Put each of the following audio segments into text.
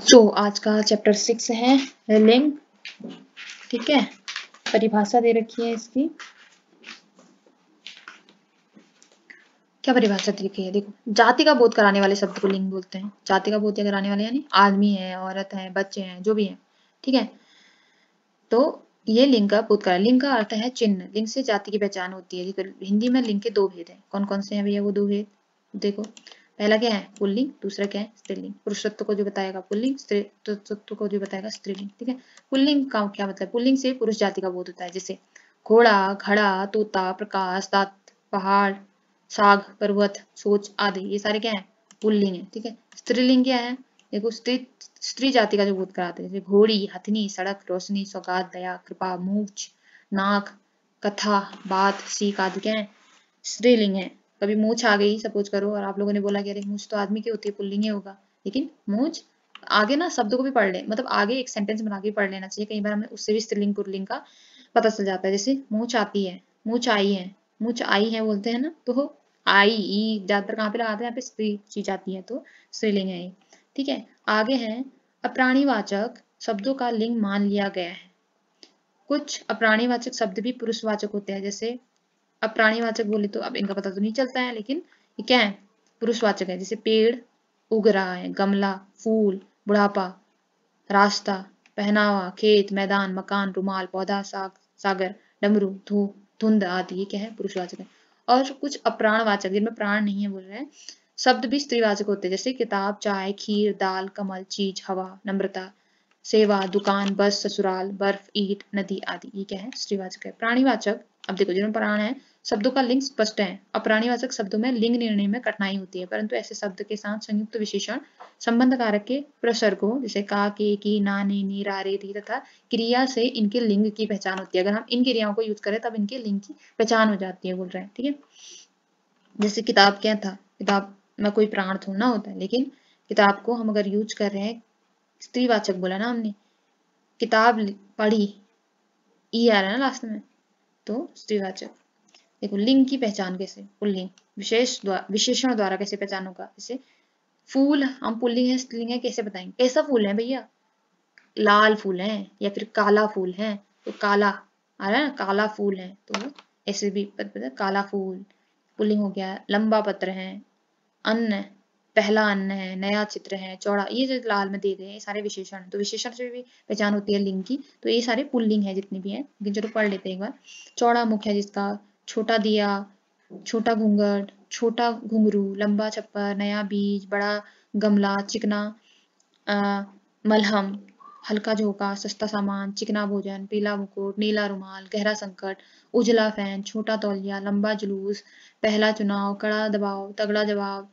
सो so, आज का chapter six है लिंग ठीक है परिभाषा दे रखी है इसकी क्या परिभाषा दे रखी है देखो जाति का बोध कराने वाले शब्द को लिंग बोलते हैं जाति का बोध कराने वाले यानी आदमी है औरत है बच्चे हैं जो भी है ठीक है तो ये लिंग का बोध करा लिंग का अर्थ है चिन्ह लिंग से जाति की पहचान होती है हिंदी में लिंग के दो भेद है कौन कौन से हैं भैया वो दो भेद देखो पहला क्या है पुल्लिंग दूसरा क्या है स्त्रीलिंग पुरुषत्व को जो बताएगा पुल्लिंग स्त्रीत्व को जो बताएगा स्त्रीलिंग ठीक है पुल्लिंग का क्या मतलब पुल्लिंग से पुरुष जाति का बोध होता है जैसे घोड़ा घड़ा तोता प्रकाश दात पहाड़ साग पर्वत सोच आदि ये सारे क्या है पुल्लिंग है ठीक है स्त्रीलिंग क्या है देखो स्त्री स्त्री जाति का जो बोध कराते हैं जैसे घोड़ी हथनी सड़क रोशनी सौगात दया कृपा मूछ नाक कथा बात सीख आदि क्या है स्त्रीलिंग है कभी मूछ आ गई सपोज करो और आप लोगों ने बोला कि अरे मूछ तो आदमी की होती है पुल्लिंग होगा लेकिन मूछ आगे ना शब्दों को भी पढ़ ले मतलब आगे एक सेंटेंस बना के पढ़ लेना चाहिए कई बार हमें उससे भी स्त्रीलिंग पुल्लिंग का पता चल जाता है जैसे मूछ आती है मूछ आई है मूछ आई है बोलते हैं ना तो आई ई ज्यादातर कहाँ पे लगाते हैं यहाँ पे स्त्री चीज आती है तो स्त्रीलिंग है ठीक है आगे है अप्राणीवाचक शब्दों का लिंग मान लिया गया है कुछ अप्राणीवाचक शब्द भी पुरुषवाचक होते हैं जैसे अब प्राणीवाचक बोले तो अब इनका पता तो नहीं चलता है लेकिन ये क्या है पुरुषवाचक है जैसे पेड़ उग रहा है गमला फूल बुढ़ापा रास्ता पहनावा खेत मैदान मकान रुमाल पौधा साग सागर डमरू धू धुंध आदि ये क्या है पुरुषवाचक है और कुछ अप्राणवाचक जिनमें प्राण नहीं है बोल रहे हैं शब्द भी स्त्रीवाचक होते हैं जैसे किताब चाय खीर दाल कमल चीज हवा नम्रता सेवा दुकान बस ससुराल बर्फ ईट नदी आदि ये क्या है स्त्रीवाचक है प्राणीवाचक अब देखो जिनमें प्राण है शब्दों का लिंग स्पष्ट है अप्राणीवाचक शब्दों में लिंग निर्णय में कठिनाई होती है परंतु ऐसे शब्द के साथ संयुक्त विशेषण संबंध कारक के प्रसर्गों जैसे का के की ना ने नी रा रे धी तथा क्रिया से इनके लिंग की पहचान होती है अगर हम इन क्रियाओं को यूज करें तब इनके लिंग की पहचान हो जाती है बोल रहे हैं ठीक है जैसे किताब क्या था किताब में कोई प्राण थोड़ा होता है लेकिन किताब को हम अगर यूज कर रहे हैं स्त्रीवाचक बोला ना हमने किताब पढ़ी ई आ रहा है ना लास्ट में तो स्त्रीवाचक देखो लिंग की पहचान कैसे पुल्लिंग विशेष द्वारा विशेषण द्वारा कैसे पहचान होगा जैसे फूल हम पुल्लिंग है स्त्रीलिंग है कैसे बताएंगे कैसा फूल है भैया लाल फूल है या फिर काला फूल है तो काला आ रहा है ना काला फूल है तो ऐसे भी पता काला फूल पुल्लिंग हो गया लंबा पत्र है अन्न पहला अन्न है नया चित्र है चौड़ा ये जो लाल में दे रहे हैं सारे विशेषण तो विशेषण से भी पहचान होती है लिंग की तो ये सारे पुल्लिंग है जितने भी है लेकिन चलो पढ़ लेते हैं एक बार चौड़ा मुख है जिसका छोटा दिया छोटा घूंगट छोटा घुंगरू लंबा छप्पर नया बीज बड़ा गमला चिकना आ, मलहम हल्का झोंका सस्ता सामान चिकना भोजन पीला मुकुट नीला रुमाल गहरा संकट उजला फैन छोटा तौलिया लंबा जुलूस पहला चुनाव कड़ा दबाव तगड़ा जवाब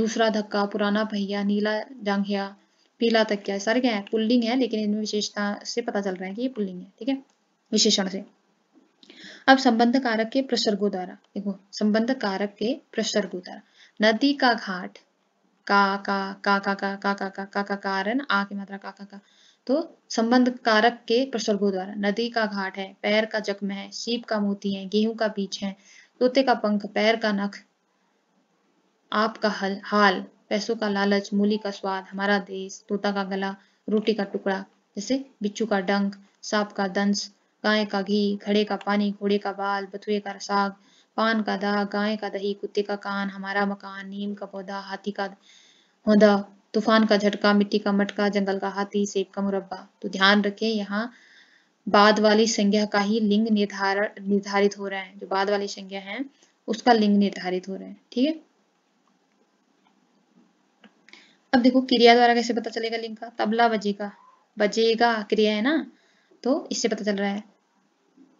दूसरा धक्का पुराना पहिया नीला जांघिया पीला तकिया सारे क्या है पुल्लिंग है लेकिन इनमें विशेषता से पता चल रहा है कि ये पुल्लिंग है ठीक है विशेषण से अब संबंध कारक के प्रसर्गो द्वारा देखो संबंध कारक के प्रसर्गो द्वारा नदी का घाट का का का का का का का का का का कारण आ की मात्रा का का का तो संबंध कारक के प्रसर्गो द्वारा नदी का घाट है पैर का जख्म है सीप का मोती है गेहूं का बीज है तोते का पंख पैर का नख आपका हल हाल पैसों का लालच मूली का स्वाद हमारा देश तोता का गला रोटी का टुकड़ा जैसे बिच्छू का डंक सांप का दंश गाय का घी घड़े का पानी घोड़े का बाल बथुए का साग पान का दाह गाय का दही कुत्ते का कान हमारा मकान नीम का पौधा हाथी का होदा तूफान का झटका मिट्टी का मटका जंगल का हाथी सेब का मुरब्बा तो ध्यान रखें यहाँ बाद वाली संज्ञा का ही लिंग निर्धारण निर्धारित हो रहा है जो बाद वाली संज्ञा है उसका लिंग निर्धारित हो रहा है ठीक है अब देखो क्रिया द्वारा कैसे पता चलेगा लिंग का तबला बजेगा बजेगा क्रिया है ना तो इससे पता चल रहा है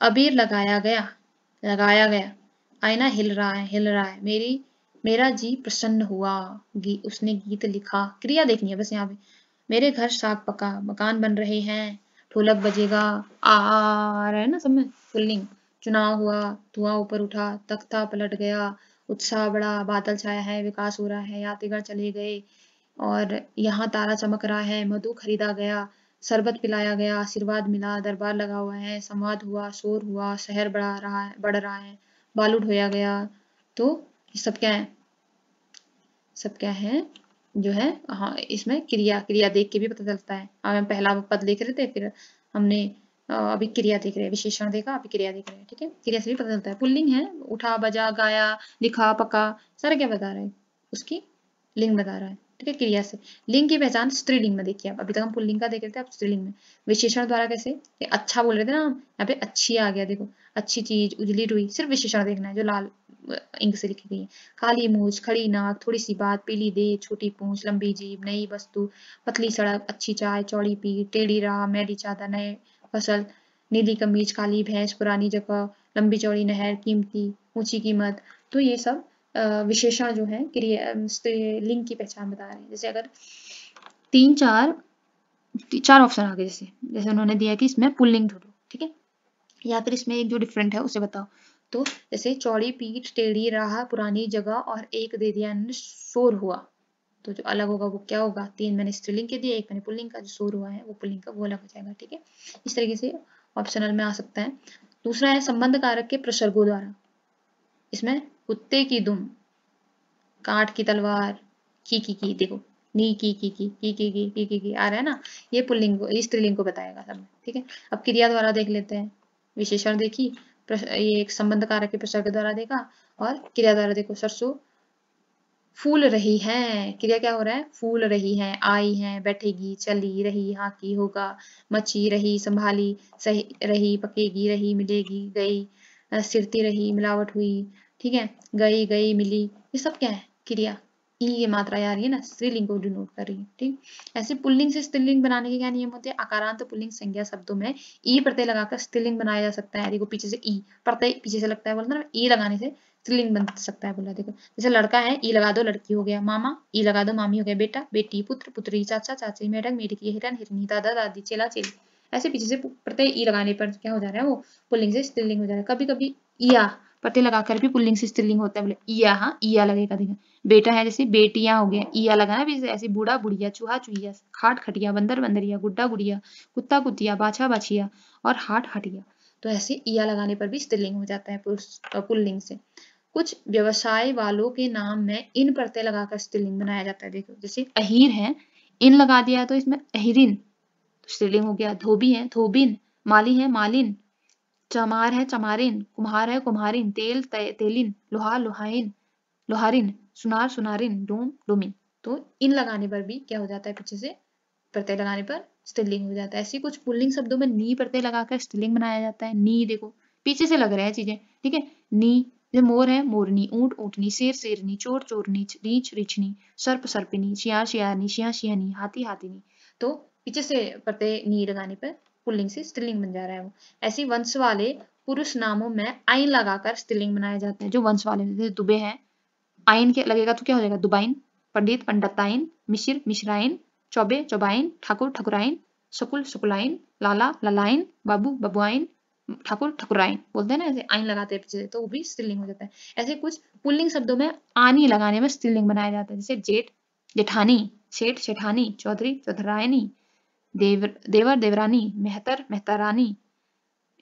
अबीर लगाया गया लगाया गया आईना हिल रहा है हिल रहा है मेरी मेरा जी प्रसन्न हुआ गी, उसने गीत लिखा क्रिया देखनी है बस यहाँ पे मेरे घर साग पका मकान बन रहे हैं ढोलक बजेगा आ रहा है ना सब फुल्लिंग चुनाव हुआ धुआं ऊपर उठा तख्ता पलट गया उत्साह बढ़ा बादल छाया है विकास हो रहा है यात्रीगढ़ चले गए और यहाँ तारा चमक रहा है मधु खरीदा गया शरबत पिलाया गया आशीर्वाद मिला दरबार लगा हुआ है संवाद हुआ शोर हुआ शहर बढ़ा रहा है बढ़ रहा है बालू ढोया गया तो सब क्या है सब क्या है जो है हाँ इसमें क्रिया क्रिया देख के भी पता चलता है हम पहला पद देख रहे थे फिर हमने अभी क्रिया देख रहे हैं विशेषण देखा अभी क्रिया देख रहे हैं ठीक है क्रिया से भी पता चलता है पुल्लिंग है उठा बजा गाया लिखा पका सारा क्या बता रहा है उसकी लिंग बता रहा है ठीक है क्रिया से लिंग की पहचान स्त्रीलिंग में देखिए आप अभी तक हम पुल्लिंग का देख रहे थे आप स्त्रीलिंग में विशेषण द्वारा कैसे ये अच्छा बोल रहे थे ना हम यहाँ पे अच्छी आ गया देखो अच्छी चीज उजली रुई सिर्फ विशेषण देखना है जो लाल इंक से लिखी गई है काली मूछ खड़ी नाक थोड़ी सी बात पीली देह छोटी पूछ लंबी जीव नई वस्तु पतली सड़क अच्छी चाय चौड़ी पी टेढ़ी राह मैली चादर नए फसल नीली कमीज काली भैंस पुरानी जगह लंबी चौड़ी नहर कीमती ऊंची कीमत तो ये सब विशेषा जो है क्रिया लिंग की पहचान बता रहे हैं जैसे अगर तीन चार चार ऑप्शन आ गए जैसे जैसे उन्होंने दिया कि इसमें पुल्लिंग ढूंढो ठीक है या फिर इसमें एक जो डिफरेंट है उसे बताओ तो जैसे चौड़ी पीठ टेढ़ी राह पुरानी जगह और एक दे दिया शोर हुआ तो जो अलग होगा वो क्या होगा तीन मैंने स्त्रीलिंग के दिए एक मैंने पुल्लिंग का जो शोर हुआ है वो पुल्लिंग का वो अलग हो जाएगा ठीक है इस तरीके से ऑप्शनल में आ सकता है दूसरा है संबंध कारक के प्रसर्गो द्वारा इसमें कुत्ते की दुम काट की तलवार की की की देखो नी की की की की की की की की की आ रहा है ना ये पुल्लिंग को स्त्रीलिंग को बताएगा सब ठीक है अब क्रिया द्वारा देख लेते हैं विशेषण देखी ये एक संबंध कारक के प्रसर्ग द्वारा देखा और क्रिया द्वारा देखो सरसों फूल रही है क्रिया क्या हो रहा है फूल रही है आई है बैठेगी चली रही हाकी होगा मची रही संभाली सही रही पकेगी रही मिलेगी गई सिरती रही मिलावट हुई ठीक है गई गई मिली ये सब क्या है क्रिया ई ये मात्रा आ रही है ना स्त्रीलिंग को डिनोट कर रही है ठीक ऐसे पुल्लिंग से स्त्रीलिंग बनाने के क्या नियम होते हैं आकारांत तो पुल्लिंग संज्ञा शब्दों में ई प्रत्यय लगाकर स्त्रीलिंग बनाया जा सकता है देखो पीछे से ई प्रत्यय पीछे से लगता है बोलते ना ई लगाने से स्त्रीलिंग बन सकता है बोला देखो जैसे लड़का है ई लगा दो लड़की हो गया मामा ई लगा दो मामी हो गया बेटा बेटी पुत्र पुत्री चाचा चाची मेढक मेडकी हिरन हिरनी दादा दादी चेला चेली ऐसे पीछे से प्रत्यय ई लगाने पर क्या हो जा रहा है वो पुल्लिंग से स्त्रीलिंग हो जा रहा है कभी कभी ई पते लगाकर भी पुल्लिंग से स्त्रीलिंग होता है बोले हाँ इया लगेगा देखा बेटा है जैसे बेटियां हो गया ईया लगाना भी ऐसे बूढ़ा बुढ़िया चूहा चूहिया खाट खटिया बंदर बंदरिया गुड्डा गुड़िया कुत्ता कुतिया बाछा बाछिया और हाट हटिया तो ऐसे ईया लगाने पर भी स्त्रीलिंग हो जाता है पुल्लिंग से कुछ व्यवसाय वालों के नाम में इन प्रत्यय लगाकर स्त्रीलिंग बनाया जाता है देखो जैसे अहिर है इन लगा दिया तो इसमें अहिरिन स्त्रीलिंग हो गया धोबी है धोबिन माली है मालिन चमार है चमारिन कुम्हार है कुम्हारिन तेल ते, तेलिन लोहार लोहाइन लोहारिन सुनार सुनारिन डोम डोमिन तो इन लगाने पर भी क्या हो जाता है पीछे से प्रत्यय लगाने पर स्त्रीलिंग हो जाता है ऐसे कुछ पुल्लिंग शब्दों में नी प्रत्यय लगाकर स्त्रीलिंग बनाया जाता है नी देखो पीछे से लग रहे हैं चीजें ठीक है नी जो मोर है मोरनी ऊंट ऊंटनी शेर शेरनी चोर चोरनी रीछ रीछनी सर्प सर्पिनी शिया शियानी शिया शियानी हाथी हाथीनी तो पीछे से प्रत्यय नी लगाने पर पुल्लिंग से स्त्रीलिंग बन जा रहा है वो ऐसे वंश वाले पुरुष नामों में आइन लगाकर स्त्रीलिंग बनाए जाते हैं जो वंश वाले दुबे हैं आइन के लगेगा तो क्या हो जाएगा दुबाइन पंडित पंडताइन मिश्र मिश्राइन चौबे चौबाइन ठाकुर ठकुराइन शकुल शकुलाइन लाला ललाइन बाबू बबुआइन ठाकुर ठकुराइन बोलते हैं ना ऐसे आइन लगाते हैं पीछे तो वो भी स्त्रीलिंग हो जाता है ऐसे कुछ पुल्लिंग शब्दों में आनी लगाने में स्त्रीलिंग बनाया जाता है जैसे जेठ जेठानी सेठ सेठानी चौधरी चौधरायनी देवर देवर देवरानी मेहतर मेहतरानी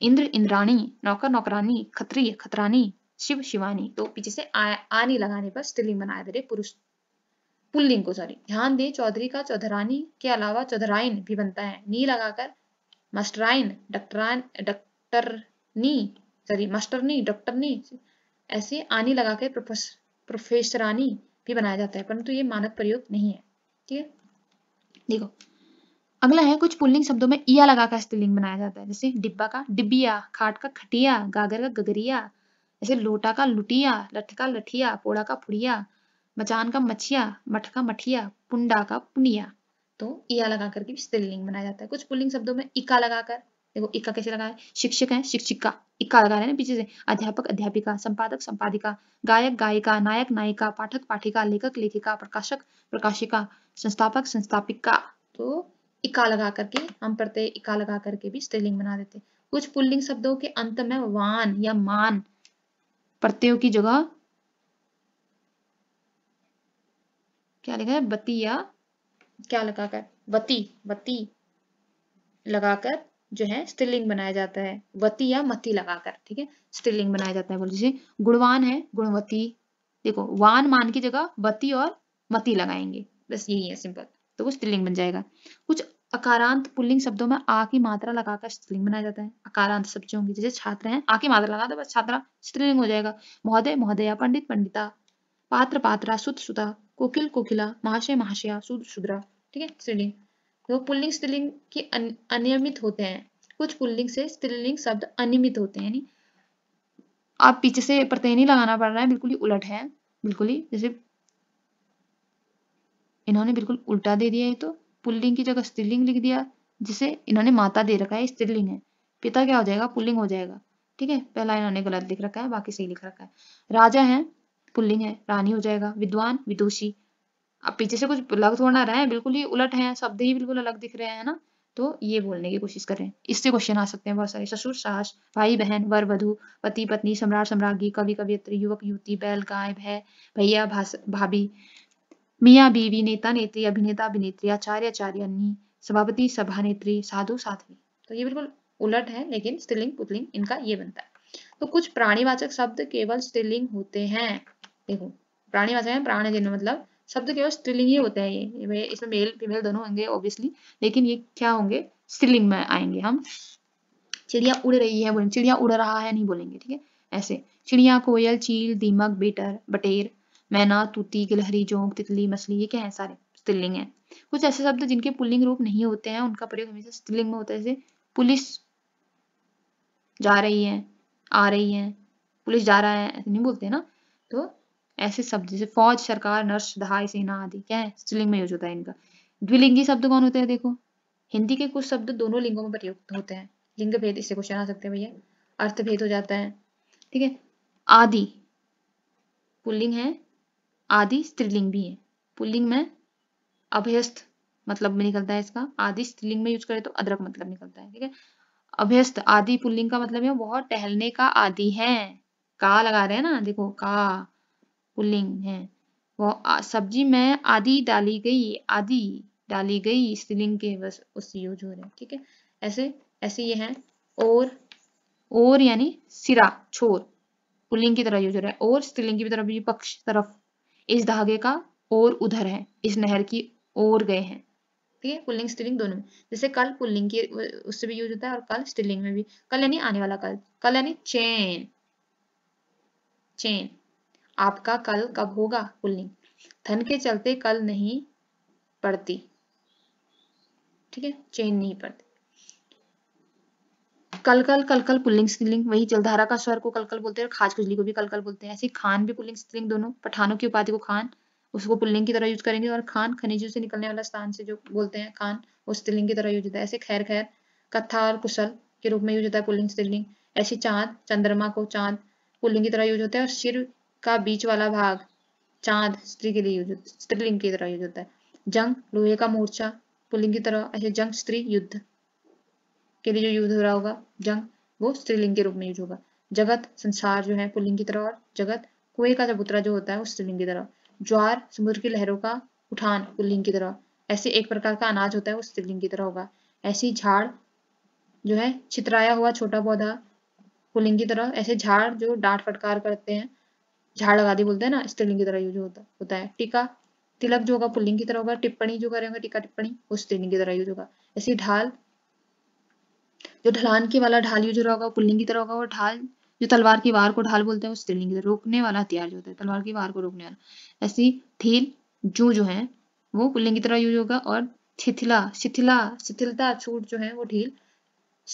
इंद्र इंद्राणी नौकर नौकरानी खत्री खतरानी शिव शिवानी तो पीछे से आ, आनी लगाने पर स्त्रीलिंग बनाया दे रहे पुरुष पुल्लिंग को सॉरी ध्यान दे चौधरी का चौधरानी के अलावा चौधराइन भी बनता है नी लगाकर मास्टराइन डॉक्टरान डॉक्टरनी सॉरी मास्टरनी डॉक्टरनी ऐसे आनी लगा के प्रोफेसरानी भी बनाया जाता है परंतु ये मानक प्रयोग नहीं है ठीक है देखो अगला है कुछ पुल्लिंग शब्दों में इया लगाकर स्त्रीलिंग बनाया जाता है जैसे डिब्बा का डिब्बिया खाट का खटिया गागर का गगरिया जैसे लोटा का लुटिया लठ का लठिया पोड़ा का पुड़िया मचान का मछिया मठ का मठिया पुंडा का पुनिया तो इया लगा करके भी स्त्रीलिंग बनाया जाता है कुछ पुल्लिंग शब्दों में इका लगाकर देखो इक्का कैसे लगा है शिक्षक है शिक्षिका इक्का लगा रहे हैं पीछे से अध्यापक अध्यापिका संपादक संपादिका गायक गायिका नायक नायिका पाठक पाठिका लेखक लेखिका प्रकाशक प्रकाशिका संस्थापक संस्थापिका तो इका लगा करके हम प्रत्यय इका लगा करके भी स्त्रीलिंग बना देते कुछ पुल्लिंग शब्दों के अंत में वान या मान प्रत्ययों की जगह क्या लिखा है बती या क्या लगाकर बती बती लगाकर जो है स्त्रीलिंग बनाया जाता है वती या मती लगाकर ठीक है स्त्रीलिंग बनाया जाता है बोल जैसे गुणवान है गुणवती देखो वान मान की जगह बती और मती लगाएंगे बस यही है सिंपल तो वो स्त्रीलिंग बन जाएगा कुछ अकारांत पुल्लिंग शब्दों में आ की मात्रा लगाकर स्त्रीलिंग बनाया जाता है अकारांत शब्दों की जैसे छात्र हैं आ की मात्रा लगा दो बस छात्रा स्त्रीलिंग हो जाएगा महोदय महोदया पंडित पंडिता पात्र पात्रा सुत सुता कोकिल कोकिला महाशय महाशया सुद सुद्रा ठीक है स्त्रीलिंग तो पुल्लिंग स्त्रीलिंग के अनियमित होते हैं कुछ पुल्लिंग से स्त्रीलिंग शब्द अनियमित होते हैं यानी आप पीछे से प्रत्यय नहीं लगाना पड़ रहा है बिल्कुल ही उलट है बिल्कुल ही जैसे इन्होंने बिल्कुल उल्टा दे दिया ये तो पुल्लिंग की जगह स्त्रीलिंग लिख दिया जिसे इन्होंने माता दे रखा है स्त्रीलिंग है पिता क्या हो जाएगा पुल्लिंग हो जाएगा ठीक है पहला इन्होंने गलत लिख रखा है बाकी सही लिख रखा है राजा है पुल्लिंग है रानी हो जाएगा विद्वान विदुषी अब पीछे से कुछ अलग थोड़ा रहा है बिल्कुल ही उलट है शब्द ही बिल्कुल अलग दिख रहे हैं ना तो ये बोलने की कोशिश करें इससे क्वेश्चन आ सकते हैं बहुत सारे ससुर सास भाई बहन वर वधु पति पत्नी सम्राट सम्राज्ञी कवि कवियत्री युवक युवती बैल गाय भय भैया भाभी मियाँ बीवी नेता नेत्री अभिनेता अभिनेत्री आचार्य अन्नी सभापति नेत्री साधु साध्वी तो ये बिल्कुल उलट है लेकिन स्त्रीलिंग पुतलिंग इनका ये बनता है तो कुछ प्राणीवाचक शब्द केवल स्त्रीलिंग होते हैं देखो प्राणीवाचक है प्राण जिन मतलब शब्द केवल स्त्रीलिंग ही होते हैं ये इसमें मेल फीमेल दोनों होंगे ऑब्वियसली लेकिन ये क्या होंगे स्त्रीलिंग में आएंगे हम चिड़िया उड़ रही है बोलेंगे चिड़िया उड़ रहा है नहीं बोलेंगे ठीक है ऐसे चिड़िया कोयल चील दीमक बेटर बटेर मैना तूती गिलहरी जोंक तितली मछली ये क्या है सारे स्त्रीलिंग है कुछ ऐसे शब्द जिनके पुल्लिंग रूप नहीं होते हैं उनका प्रयोग हमेशा स्त्रीलिंग में होता है जैसे पुलिस जा रही है आ रही है पुलिस जा रहा है ऐसे नहीं बोलते ना तो ऐसे शब्द जैसे फौज सरकार नर्स दहाई सेना आदि क्या है स्त्रीलिंग में यूज होता है इनका द्विलिंगी शब्द कौन होते हैं देखो हिंदी के कुछ शब्द दोनों लिंगों में प्रयुक्त होते हैं लिंग भेद इससे क्वेश्चन आ सकते हैं भैया भेद हो जाता है ठीक है आदि पुल्लिंग है आदि स्त्रीलिंग भी है पुल्लिंग में अभ्यस्त मतलब में निकलता है इसका आदि स्त्रीलिंग में यूज करें तो अदरक मतलब निकलता है ठीक है अभ्यस्त आदि पुल्लिंग का मतलब है बहुत टहलने का आदि है का लगा रहे हैं ना देखो का पुल्लिंग है वो सब्जी में आदि डाली गई आदि डाली गई स्त्रीलिंग के बस उससे यूज हो रहे हैं ठीक है ऐसे ऐसे ये है और और यानी सिरा छोर पुल्लिंग की तरह यूज हो रहा है और स्त्रीलिंग की तरफ भी पक्ष तरफ इस धागे का और उधर है इस नहर की ओर गए हैं ठीक है पुल्लिंग स्टिलिंग दोनों में जैसे कल पुल्लिंग की उससे भी यूज होता है और कल स्टिलिंग में भी कल यानी आने वाला कल कल यानी चेन चेन आपका कल कब होगा पुल्लिंग धन के चलते कल नहीं पड़ती ठीक है चेन नहीं पड़ती कलकल कलकल पुल्लिंग स्त्रीलिंग वही जलधारा का स्वर को कलकल बोलते हैं और खाज खुजली को भी कलकल बोलते हैं ऐसे खान भी पुल्लिंग स्त्रीलिंग दोनों पठानों की उपाधि को खान उसको पुल्लिंग की तरह यूज करेंगे और खान खनिजों से निकलने वाला स्थान से जो बोलते हैं खान वो स्त्रीलिंग की तरह यूज होता है ऐसे खैर खैर कथा और कुशल के रूप में यूज होता है पुल्लिंग स्त्रीलिंग ऐसे चांद चंद्रमा को चांद पुल्लिंग की तरह यूज होता है और सिर का बीच वाला भाग चांद स्त्री के लिए यूज स्त्रीलिंग की तरह यूज होता है जंग लोहे का मोर्चा पुल्लिंग की तरह ऐसे जंग स्त्री युद्ध के लिए जो यूज हो रहा होगा जंग वो स्त्रीलिंग के रूप में यूज होगा जगत संसार जो है पुलिंग की तरह और जगत कुएं का चबूतरा जो होता है वो स्त्रीलिंग की तरह ज्वार समुद्र की लहरों का उठान पुलिंग की तरह ऐसे एक प्रकार का अनाज होता है वो स्त्रीलिंग की तरह होगा ऐसी झाड़ जो है छितराया हुआ छोटा पौधा पुलिंग की तरह ऐसे झाड़ जो डांट फटकार करते हैं झाड़ दी बोलते हैं ना स्त्रीलिंग की तरह यूज होता होता है टीका तिलक जो होगा पुलिंग की तरह होगा टिप्पणी जो करेंगे टीका टिप्पणी वो स्त्रीलिंग की तरह यूज होगा ऐसी ढाल जो ढलान की वाला ढाल यूज हो रहा होगा पुल्लिंग की तरह होगा वो ढाल जो तलवार की वार को ढाल बोलते हैं वो स्त्रीलिंग की तरह रोकने वाला हथियार जो होता है तलवार की वार को रोकने वाला ऐसी ठेल जो जो है वो पुल्लिंग की तरह यूज होगा और शिथिला शिथिला शिथिलता छूट जो है वो ढील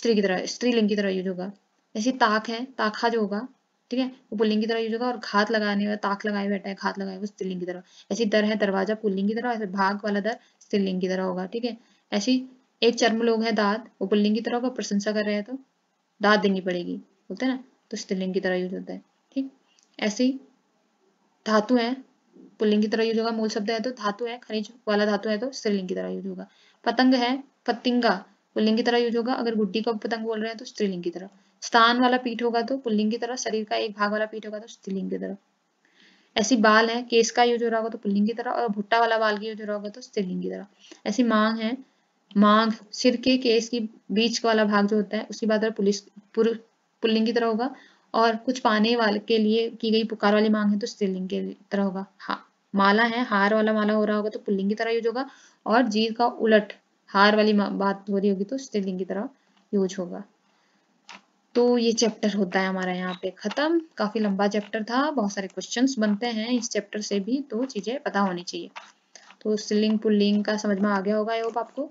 स्त्री की तरह स्त्रीलिंग की तरह यूज होगा ऐसी ताक है ताखा जो होगा ठीक है वो पुल्लिंग की तरह यूज होगा और घात लगाने वाला ताक लगाए बैठा है घात लगाए वो स्त्रीलिंग की तरह ऐसी दर है दरवाजा पुल्लिंग की तरह ऐसे भाग वाला दर स्त्रीलिंग की तरह होगा ठीक है ऐसी एक चर्म लोग है दाद वो पुल्लिंग की तरह को प्रशंसा कर रहे हैं तो दाद देनी पड़ेगी बोलते हैं ना तो स्त्रीलिंग की तरह यूज होता है ठीक ऐसे ही धातु है पुल्लिंग की तरह यूज होगा मूल शब्द है तो धातु है खनिज वाला धातु है तो स्त्रीलिंग की तरह यूज होगा पतंग है पतिंगा पुल्लिंग की तरह यूज होगा अगर गुड्डी को पतंग बोल रहे हैं तो स्त्रीलिंग की तरह स्थान वाला पीठ होगा तो पुल्लिंग की तरह शरीर का एक भाग वाला पीठ होगा तो स्त्रीलिंग की तरह ऐसी बाल है केस का यूज हो रहा होगा तो पुल्लिंग की तरह और भुट्टा वाला बाल का यूज हो रहा होगा तो स्त्रीलिंग की तरह ऐसी मांग है मांग सिर के केस की बीच वाला भाग जो होता है उसकी बात पुलिस पुल्लिंग की तरह होगा और कुछ पाने वाले के लिए की गई पुकार वाली मांग है तो स्त्रीलिंग की तरह होगा हा माला है हार वाला माला हो रहा होगा तो पुल्लिंग की तरह यूज होगा और जीव का उलट हार वाली बात हो रही होगी तो स्त्रीलिंग की तरह यूज होगा तो ये चैप्टर होता है हमारा यहाँ पे खत्म काफी लंबा चैप्टर था बहुत सारे क्वेश्चंस बनते हैं इस चैप्टर से भी तो चीजें पता होनी चाहिए तो स्त्रीलिंग पुल्लिंग का समझ में आ गया होगा आई होप आपको